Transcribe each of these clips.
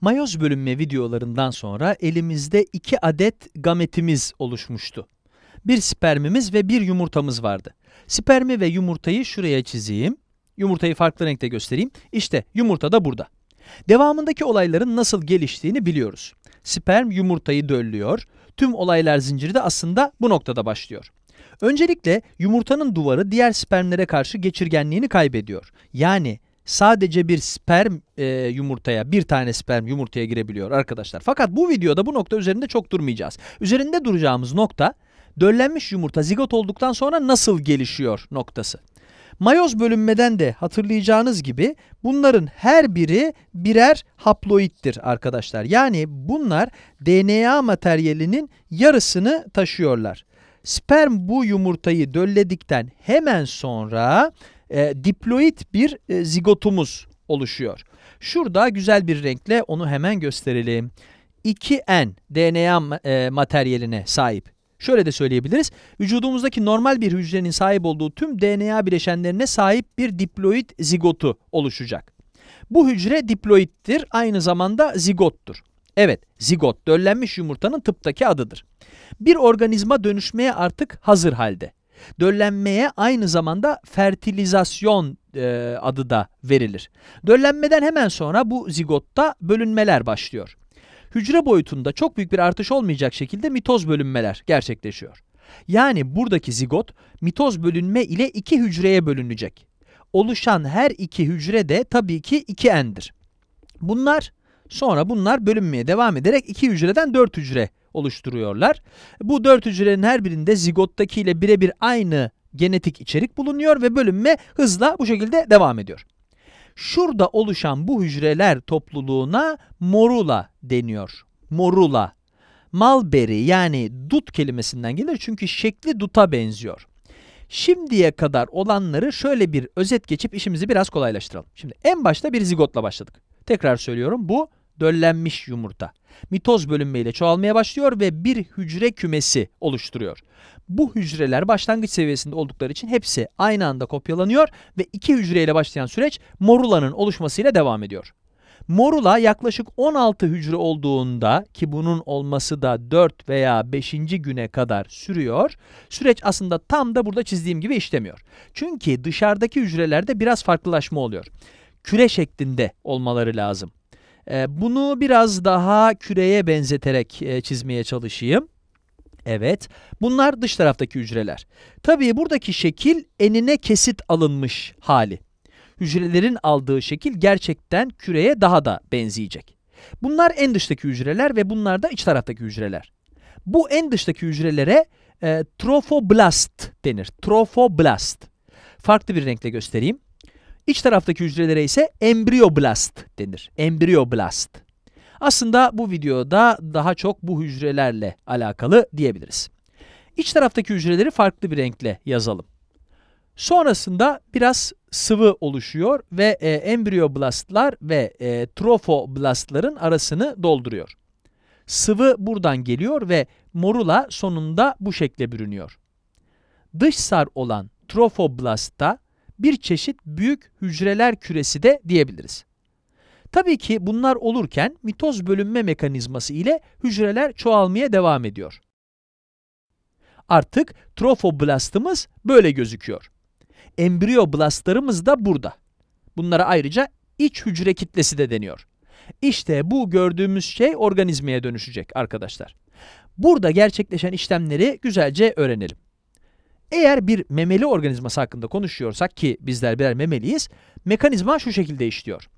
Mayoz bölünme videolarından sonra elimizde iki adet gametimiz oluşmuştu. Bir spermimiz ve bir yumurtamız vardı. Spermi ve yumurtayı şuraya çizeyim. Yumurtayı farklı renkte göstereyim. İşte yumurta da burada. Devamındaki olayların nasıl geliştiğini biliyoruz. Sperm yumurtayı döllüyor. Tüm olaylar zinciri de aslında bu noktada başlıyor. Öncelikle yumurtanın duvarı diğer spermlere karşı geçirgenliğini kaybediyor. Yani sadece bir sperm e, yumurtaya, bir tane sperm yumurtaya girebiliyor arkadaşlar. Fakat bu videoda bu nokta üzerinde çok durmayacağız. Üzerinde duracağımız nokta döllenmiş yumurta zigot olduktan sonra nasıl gelişiyor noktası. Mayoz bölünmeden de hatırlayacağınız gibi bunların her biri birer haploittir arkadaşlar. Yani bunlar DNA materyalinin yarısını taşıyorlar. Sperm bu yumurtayı dölledikten hemen sonra e, diploid bir e, zigotumuz oluşuyor. Şurada güzel bir renkle onu hemen gösterelim. 2N DNA e, materyaline sahip. Şöyle de söyleyebiliriz. Vücudumuzdaki normal bir hücrenin sahip olduğu tüm DNA bileşenlerine sahip bir diploid zigotu oluşacak. Bu hücre diploittir, aynı zamanda zigottur. Evet, zigot döllenmiş yumurtanın tıptaki adıdır. Bir organizma dönüşmeye artık hazır halde. Döllenmeye aynı zamanda fertilizasyon e, adı da verilir. Döllenmeden hemen sonra bu zigotta bölünmeler başlıyor. Hücre boyutunda çok büyük bir artış olmayacak şekilde mitoz bölünmeler gerçekleşiyor. Yani buradaki zigot mitoz bölünme ile iki hücreye bölünecek. Oluşan her iki hücre de tabii ki iki endir. Bunlar sonra bunlar bölünmeye devam ederek iki hücreden dört hücre oluşturuyorlar. Bu dört hücrenin her birinde zigottakiyle birebir aynı genetik içerik bulunuyor ve bölünme hızla bu şekilde devam ediyor. Şurada oluşan bu hücreler topluluğuna morula deniyor. Morula. Malberi yani dut kelimesinden gelir çünkü şekli duta benziyor. Şimdiye kadar olanları şöyle bir özet geçip işimizi biraz kolaylaştıralım. Şimdi en başta bir zigotla başladık. Tekrar söylüyorum bu döllenmiş yumurta. Mitoz bölünmeyle çoğalmaya başlıyor ve bir hücre kümesi oluşturuyor. Bu hücreler başlangıç seviyesinde oldukları için hepsi aynı anda kopyalanıyor ve iki hücreyle başlayan süreç morulanın oluşmasıyla devam ediyor. Morula yaklaşık 16 hücre olduğunda ki bunun olması da 4 veya 5. güne kadar sürüyor. Süreç aslında tam da burada çizdiğim gibi işlemiyor. Çünkü dışarıdaki hücrelerde biraz farklılaşma oluyor. Küre şeklinde olmaları lazım. Ee, bunu biraz daha küreye benzeterek e, çizmeye çalışayım. Evet. Bunlar dış taraftaki hücreler. Tabii buradaki şekil enine kesit alınmış hali. Hücrelerin aldığı şekil gerçekten küreye daha da benzeyecek. Bunlar en dıştaki hücreler ve bunlar da iç taraftaki hücreler. Bu en dıştaki hücrelere e, trofoblast denir. Trofoblast. Farklı bir renkle göstereyim. İç taraftaki hücrelere ise embriyoblast denir. Embriyoblast. Aslında bu videoda daha çok bu hücrelerle alakalı diyebiliriz. İç taraftaki hücreleri farklı bir renkle yazalım. Sonrasında biraz sıvı oluşuyor ve e, embriyoblastlar ve e, trofoblastların arasını dolduruyor. Sıvı buradan geliyor ve morula sonunda bu şekle bürünüyor. Dış sar olan trofoblastta bir çeşit büyük hücreler küresi de diyebiliriz. Tabii ki bunlar olurken mitoz bölünme mekanizması ile hücreler çoğalmaya devam ediyor. Artık trofoblastımız böyle gözüküyor. Embriyoblastlarımız da burada. Bunlara ayrıca iç hücre kitlesi de deniyor. İşte bu gördüğümüz şey organizmaya dönüşecek arkadaşlar. Burada gerçekleşen işlemleri güzelce öğrenelim. Eğer bir memeli organizması hakkında konuşuyorsak ki bizler birer memeliyiz, mekanizma şu şekilde işliyor.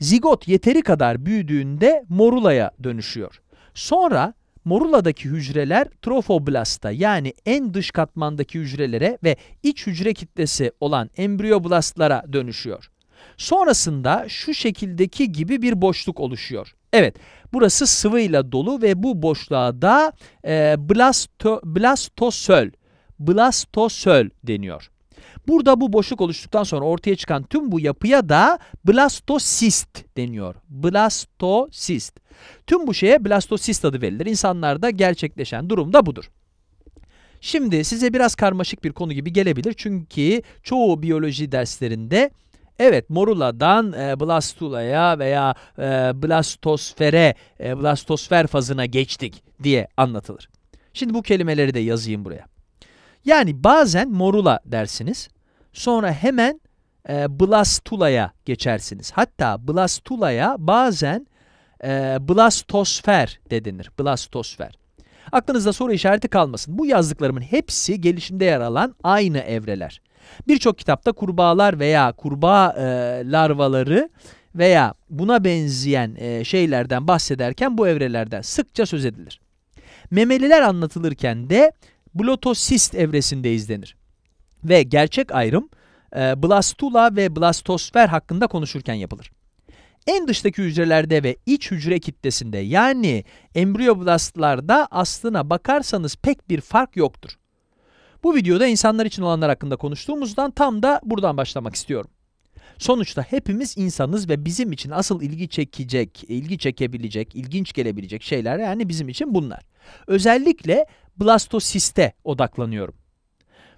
Zigot yeteri kadar büyüdüğünde morulaya dönüşüyor. Sonra moruladaki hücreler trofoblasta yani en dış katmandaki hücrelere ve iç hücre kitlesi olan embriyoblastlara dönüşüyor. Sonrasında şu şekildeki gibi bir boşluk oluşuyor. Evet, burası sıvıyla dolu ve bu boşluğa da e, blasto, blastosöl blastosöl deniyor. Burada bu boşluk oluştuktan sonra ortaya çıkan tüm bu yapıya da blastosist deniyor. Blastosist. Tüm bu şeye blastosist adı verilir. İnsanlarda gerçekleşen durum da budur. Şimdi size biraz karmaşık bir konu gibi gelebilir. Çünkü çoğu biyoloji derslerinde Evet moruladan e, blastulaya veya e, blastosfere, e, blastosfer fazına geçtik diye anlatılır. Şimdi bu kelimeleri de yazayım buraya. Yani bazen morula dersiniz. Sonra hemen e, blastula'ya geçersiniz. Hatta blastula'ya bazen e, blastosfer dedinir. Blastosfer. Aklınızda soru işareti kalmasın. Bu yazdıklarımın hepsi gelişimde yer alan aynı evreler. Birçok kitapta kurbağalar veya kurbağa e, larvaları veya buna benzeyen e, şeylerden bahsederken bu evrelerden sıkça söz edilir. Memeliler anlatılırken de blotosist evresinde izlenir Ve gerçek ayrım e, blastula ve blastosfer hakkında konuşurken yapılır. En dıştaki hücrelerde ve iç hücre kitlesinde yani embriyoblastlarda aslına bakarsanız pek bir fark yoktur. Bu videoda insanlar için olanlar hakkında konuştuğumuzdan tam da buradan başlamak istiyorum. Sonuçta hepimiz insanız ve bizim için asıl ilgi çekecek, ilgi çekebilecek, ilginç gelebilecek şeyler yani bizim için bunlar. Özellikle blastosiste odaklanıyorum.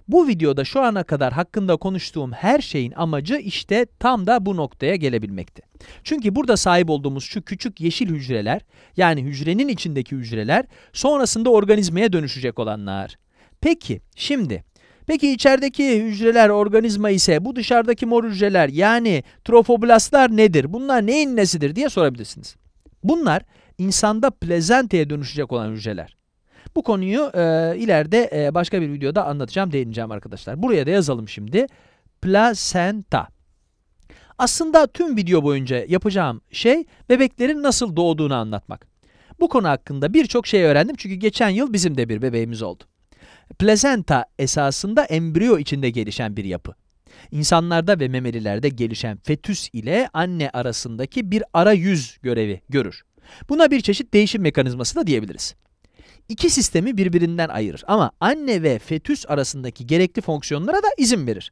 Bu videoda şu ana kadar hakkında konuştuğum her şeyin amacı işte tam da bu noktaya gelebilmekti. Çünkü burada sahip olduğumuz şu küçük yeşil hücreler, yani hücrenin içindeki hücreler, sonrasında organizmaya dönüşecek olanlar. Peki, şimdi Peki içerideki hücreler organizma ise bu dışarıdaki mor hücreler yani trofoblastlar nedir? Bunlar neyin nesidir diye sorabilirsiniz. Bunlar insanda plezenteye dönüşecek olan hücreler. Bu konuyu e, ileride e, başka bir videoda anlatacağım, değineceğim arkadaşlar. Buraya da yazalım şimdi. Plasenta. Aslında tüm video boyunca yapacağım şey bebeklerin nasıl doğduğunu anlatmak. Bu konu hakkında birçok şey öğrendim çünkü geçen yıl bizim de bir bebeğimiz oldu. Plazenta esasında embriyo içinde gelişen bir yapı. İnsanlarda ve memelilerde gelişen fetüs ile anne arasındaki bir ara yüz görevi görür. Buna bir çeşit değişim mekanizması da diyebiliriz. İki sistemi birbirinden ayırır ama anne ve fetüs arasındaki gerekli fonksiyonlara da izin verir.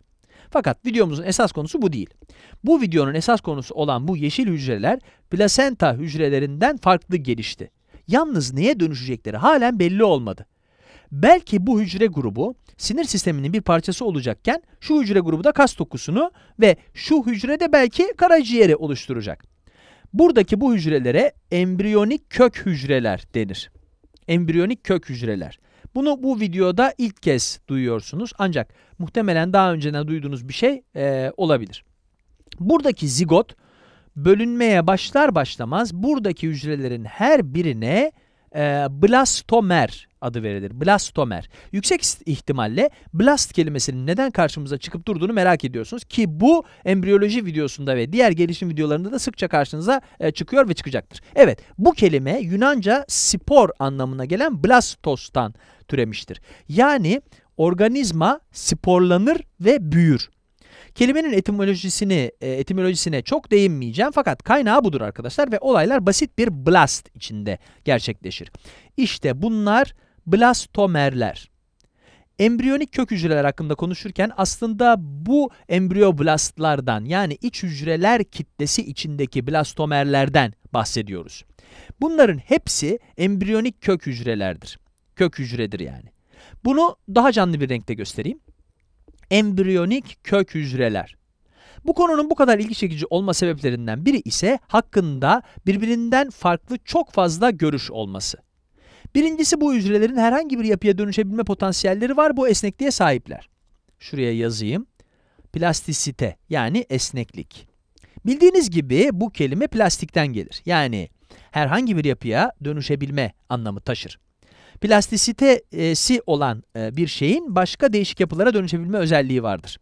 Fakat videomuzun esas konusu bu değil. Bu videonun esas konusu olan bu yeşil hücreler plasenta hücrelerinden farklı gelişti. Yalnız neye dönüşecekleri halen belli olmadı. Belki bu hücre grubu sinir sisteminin bir parçası olacakken şu hücre grubu da kas dokusunu ve şu hücre de belki karaciğeri oluşturacak. Buradaki bu hücrelere embriyonik kök hücreler denir. Embriyonik kök hücreler. Bunu bu videoda ilk kez duyuyorsunuz ancak muhtemelen daha önceden duyduğunuz bir şey e, olabilir. Buradaki zigot bölünmeye başlar başlamaz buradaki hücrelerin her birine ee, blastomer adı verilir. Blastomer. Yüksek ihtimalle blast kelimesinin neden karşımıza çıkıp durduğunu merak ediyorsunuz ki bu embriyoloji videosunda ve diğer gelişim videolarında da sıkça karşınıza e, çıkıyor ve çıkacaktır. Evet, bu kelime Yunanca spor anlamına gelen blastos'tan türemiştir. Yani organizma sporlanır ve büyür. Kelimenin etimolojisini e, etimolojisine çok değinmeyeceğim fakat kaynağı budur arkadaşlar ve olaylar basit bir blast içinde gerçekleşir. İşte bunlar blastomerler. Embriyonik kök hücreler hakkında konuşurken aslında bu embriyoblastlardan yani iç hücreler kitlesi içindeki blastomerlerden bahsediyoruz. Bunların hepsi embriyonik kök hücrelerdir. Kök hücredir yani. Bunu daha canlı bir renkte göstereyim embriyonik kök hücreler. Bu konunun bu kadar ilgi çekici olma sebeplerinden biri ise hakkında birbirinden farklı çok fazla görüş olması. Birincisi bu hücrelerin herhangi bir yapıya dönüşebilme potansiyelleri var. Bu esnekliğe sahipler. Şuraya yazayım. Plastisite yani esneklik. Bildiğiniz gibi bu kelime plastikten gelir. Yani herhangi bir yapıya dönüşebilme anlamı taşır plastisitesi olan e, bir şeyin başka değişik yapılara dönüşebilme özelliği vardır.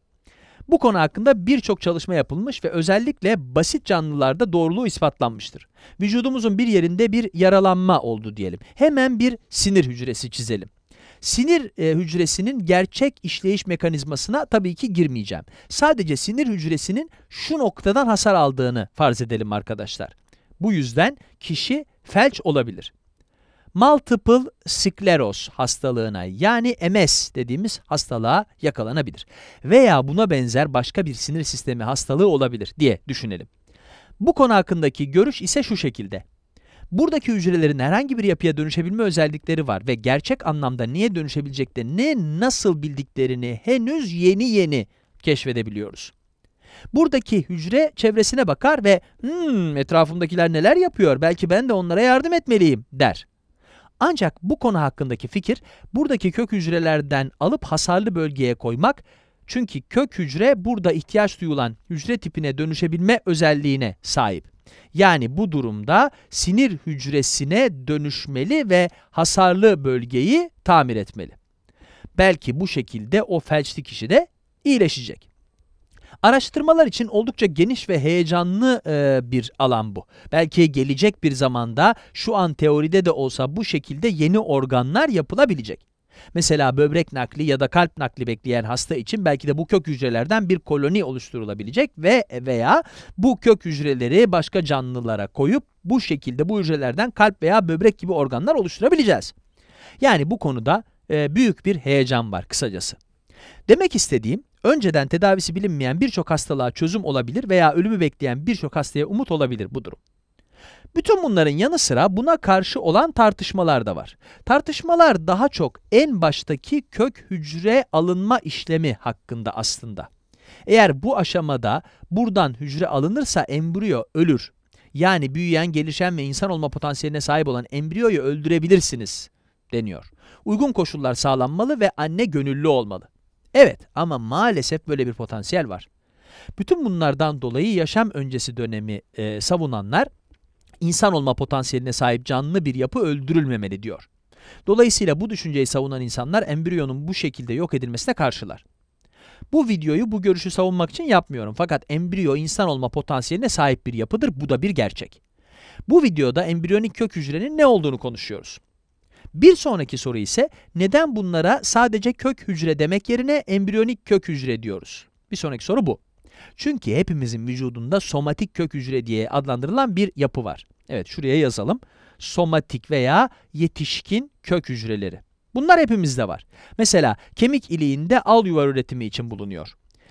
Bu konu hakkında birçok çalışma yapılmış ve özellikle basit canlılarda doğruluğu ispatlanmıştır. Vücudumuzun bir yerinde bir yaralanma oldu diyelim. Hemen bir sinir hücresi çizelim. Sinir e, hücresinin gerçek işleyiş mekanizmasına tabii ki girmeyeceğim. Sadece sinir hücresinin şu noktadan hasar aldığını farz edelim arkadaşlar. Bu yüzden kişi felç olabilir multiple skleroz hastalığına yani MS dediğimiz hastalığa yakalanabilir. Veya buna benzer başka bir sinir sistemi hastalığı olabilir diye düşünelim. Bu konu hakkındaki görüş ise şu şekilde. Buradaki hücrelerin herhangi bir yapıya dönüşebilme özellikleri var ve gerçek anlamda niye dönüşebileceklerini, nasıl bildiklerini henüz yeni yeni keşfedebiliyoruz. Buradaki hücre çevresine bakar ve hmm, etrafımdakiler neler yapıyor belki ben de onlara yardım etmeliyim der. Ancak bu konu hakkındaki fikir buradaki kök hücrelerden alıp hasarlı bölgeye koymak çünkü kök hücre burada ihtiyaç duyulan hücre tipine dönüşebilme özelliğine sahip. Yani bu durumda sinir hücresine dönüşmeli ve hasarlı bölgeyi tamir etmeli. Belki bu şekilde o felçli kişi de iyileşecek. Araştırmalar için oldukça geniş ve heyecanlı e, bir alan bu. Belki gelecek bir zamanda şu an teoride de olsa bu şekilde yeni organlar yapılabilecek. Mesela böbrek nakli ya da kalp nakli bekleyen hasta için belki de bu kök hücrelerden bir koloni oluşturulabilecek ve veya bu kök hücreleri başka canlılara koyup bu şekilde bu hücrelerden kalp veya böbrek gibi organlar oluşturabileceğiz. Yani bu konuda e, büyük bir heyecan var kısacası. Demek istediğim önceden tedavisi bilinmeyen birçok hastalığa çözüm olabilir veya ölümü bekleyen birçok hastaya umut olabilir bu durum. Bütün bunların yanı sıra buna karşı olan tartışmalar da var. Tartışmalar daha çok en baştaki kök hücre alınma işlemi hakkında aslında. Eğer bu aşamada buradan hücre alınırsa embriyo ölür. Yani büyüyen, gelişen ve insan olma potansiyeline sahip olan embriyoyu öldürebilirsiniz deniyor. Uygun koşullar sağlanmalı ve anne gönüllü olmalı. Evet ama maalesef böyle bir potansiyel var. Bütün bunlardan dolayı yaşam öncesi dönemi e, savunanlar insan olma potansiyeline sahip canlı bir yapı öldürülmemeli diyor. Dolayısıyla bu düşünceyi savunan insanlar embriyonun bu şekilde yok edilmesine karşılar. Bu videoyu bu görüşü savunmak için yapmıyorum fakat embriyo insan olma potansiyeline sahip bir yapıdır bu da bir gerçek. Bu videoda embriyonik kök hücrenin ne olduğunu konuşuyoruz. Bir sonraki soru ise neden bunlara sadece kök hücre demek yerine embriyonik kök hücre diyoruz? Bir sonraki soru bu. Çünkü hepimizin vücudunda somatik kök hücre diye adlandırılan bir yapı var. Evet şuraya yazalım. Somatik veya yetişkin kök hücreleri. Bunlar hepimizde var. Mesela kemik iliğinde al yuvar üretimi için bulunuyor.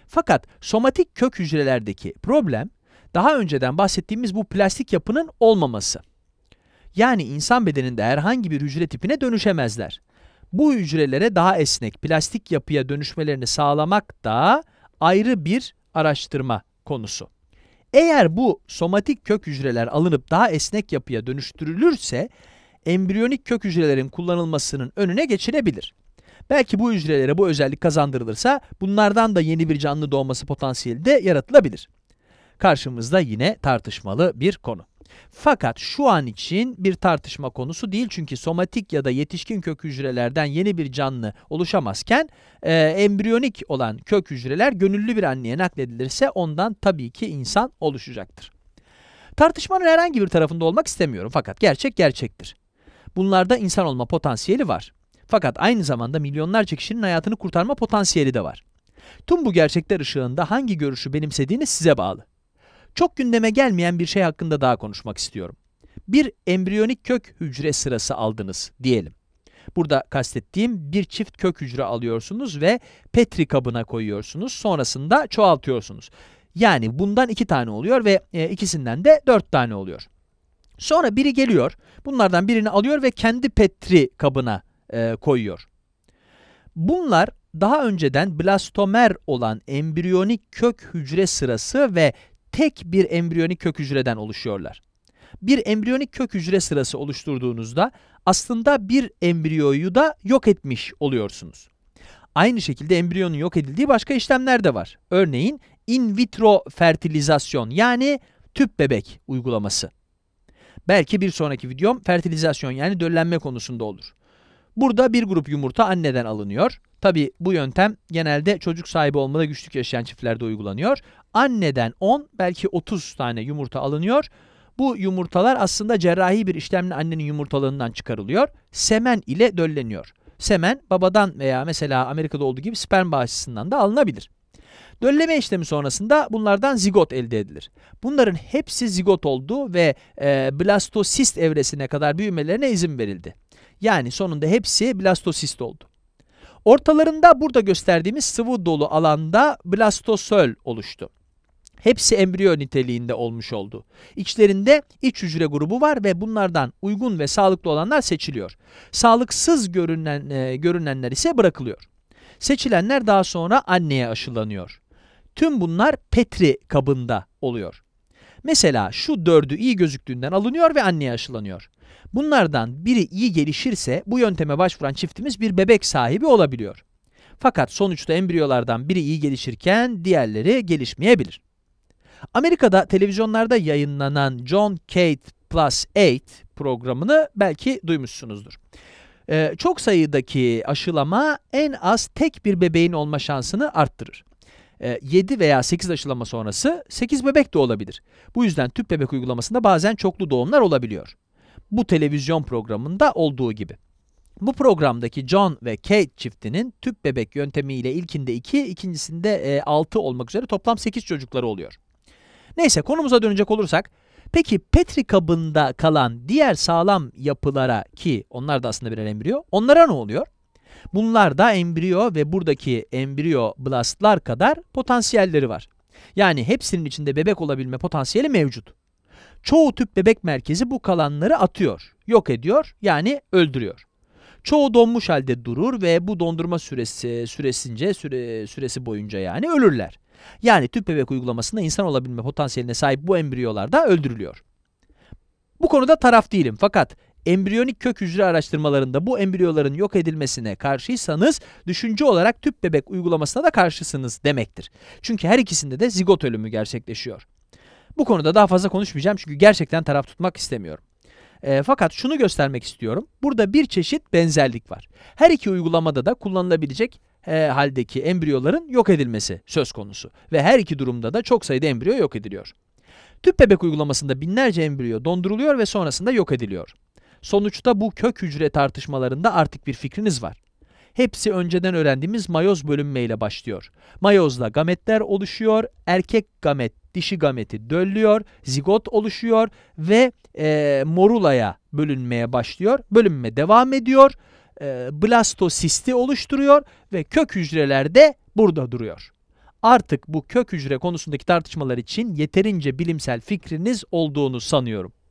Fakat somatik kök hücrelerdeki problem daha önceden bahsettiğimiz bu plastik yapının olmaması. Yani insan bedeninde herhangi bir hücre tipine dönüşemezler. Bu hücrelere daha esnek plastik yapıya dönüşmelerini sağlamak da ayrı bir araştırma konusu. Eğer bu somatik kök hücreler alınıp daha esnek yapıya dönüştürülürse embriyonik kök hücrelerin kullanılmasının önüne geçilebilir. Belki bu hücrelere bu özellik kazandırılırsa bunlardan da yeni bir canlı doğması potansiyeli de yaratılabilir karşımızda yine tartışmalı bir konu. Fakat şu an için bir tartışma konusu değil çünkü somatik ya da yetişkin kök hücrelerden yeni bir canlı oluşamazken e, embriyonik olan kök hücreler gönüllü bir anneye nakledilirse ondan tabii ki insan oluşacaktır. Tartışmanın herhangi bir tarafında olmak istemiyorum fakat gerçek gerçektir. Bunlarda insan olma potansiyeli var. Fakat aynı zamanda milyonlarca kişinin hayatını kurtarma potansiyeli de var. Tüm bu gerçekler ışığında hangi görüşü benimsediğiniz size bağlı. Çok gündeme gelmeyen bir şey hakkında daha konuşmak istiyorum. Bir embriyonik kök hücre sırası aldınız diyelim. Burada kastettiğim bir çift kök hücre alıyorsunuz ve petri kabına koyuyorsunuz. Sonrasında çoğaltıyorsunuz. Yani bundan iki tane oluyor ve e, ikisinden de dört tane oluyor. Sonra biri geliyor, bunlardan birini alıyor ve kendi petri kabına e, koyuyor. Bunlar daha önceden blastomer olan embriyonik kök hücre sırası ve tek bir embriyonik kök hücreden oluşuyorlar. Bir embriyonik kök hücre sırası oluşturduğunuzda aslında bir embriyoyu da yok etmiş oluyorsunuz. Aynı şekilde embriyonun yok edildiği başka işlemler de var. Örneğin in vitro fertilizasyon yani tüp bebek uygulaması. Belki bir sonraki videom fertilizasyon yani döllenme konusunda olur. Burada bir grup yumurta anneden alınıyor. Tabi bu yöntem genelde çocuk sahibi olmada güçlük yaşayan çiftlerde uygulanıyor anneden 10 belki 30 tane yumurta alınıyor. Bu yumurtalar aslında cerrahi bir işlemle annenin yumurtalığından çıkarılıyor. Semen ile dölleniyor. Semen babadan veya mesela Amerika'da olduğu gibi sperm bağışçısından da alınabilir. Dölleme işlemi sonrasında bunlardan zigot elde edilir. Bunların hepsi zigot oldu ve e, blastosist evresine kadar büyümelerine izin verildi. Yani sonunda hepsi blastosist oldu. Ortalarında burada gösterdiğimiz sıvı dolu alanda blastosöl oluştu hepsi embriyo niteliğinde olmuş oldu. İçlerinde iç hücre grubu var ve bunlardan uygun ve sağlıklı olanlar seçiliyor. Sağlıksız görünen, e, görünenler ise bırakılıyor. Seçilenler daha sonra anneye aşılanıyor. Tüm bunlar Petri kabında oluyor. Mesela şu dördü iyi gözüktüğünden alınıyor ve anneye aşılanıyor. Bunlardan biri iyi gelişirse bu yönteme başvuran çiftimiz bir bebek sahibi olabiliyor. Fakat sonuçta embriyolardan biri iyi gelişirken diğerleri gelişmeyebilir. Amerika'da televizyonlarda yayınlanan John Kate Plus 8 programını belki duymuşsunuzdur. Ee, çok sayıdaki aşılama en az tek bir bebeğin olma şansını arttırır. 7 ee, veya 8 aşılama sonrası 8 bebek de olabilir. Bu yüzden tüp bebek uygulamasında bazen çoklu doğumlar olabiliyor. Bu televizyon programında olduğu gibi. Bu programdaki John ve Kate çiftinin tüp bebek yöntemiyle ilkinde 2, iki, ikincisinde 6 e, olmak üzere toplam 8 çocukları oluyor. Neyse konumuza dönecek olursak Peki Petri kabında kalan diğer sağlam yapılara ki onlar da aslında birer embriyo, onlara ne oluyor? Bunlar da embriyo ve buradaki embriyo blastlar kadar potansiyelleri var. Yani hepsinin içinde bebek olabilme potansiyeli mevcut. Çoğu tüp bebek merkezi bu kalanları atıyor, yok ediyor yani öldürüyor. Çoğu donmuş halde durur ve bu dondurma süresi süresince süre, süresi boyunca yani ölürler. Yani tüp bebek uygulamasında insan olabilme potansiyeline sahip bu embriyolar da öldürülüyor. Bu konuda taraf değilim fakat embriyonik kök hücre araştırmalarında bu embriyoların yok edilmesine karşıysanız düşünce olarak tüp bebek uygulamasına da karşısınız demektir. Çünkü her ikisinde de zigot ölümü gerçekleşiyor. Bu konuda daha fazla konuşmayacağım çünkü gerçekten taraf tutmak istemiyorum. E, fakat şunu göstermek istiyorum. Burada bir çeşit benzerlik var. Her iki uygulamada da kullanılabilecek e, haldeki embriyoların yok edilmesi söz konusu ve her iki durumda da çok sayıda embriyo yok ediliyor. Tüp bebek uygulamasında binlerce embriyo donduruluyor ve sonrasında yok ediliyor. Sonuçta bu kök hücre tartışmalarında artık bir fikriniz var. Hepsi önceden öğrendiğimiz mayoz bölünmeyle başlıyor. Mayozla gametler oluşuyor, erkek gamet dişi gameti döllüyor, zigot oluşuyor ve e, morulaya bölünmeye başlıyor. Bölünme devam ediyor e, blastosisti oluşturuyor ve kök hücreler de burada duruyor. Artık bu kök hücre konusundaki tartışmalar için yeterince bilimsel fikriniz olduğunu sanıyorum.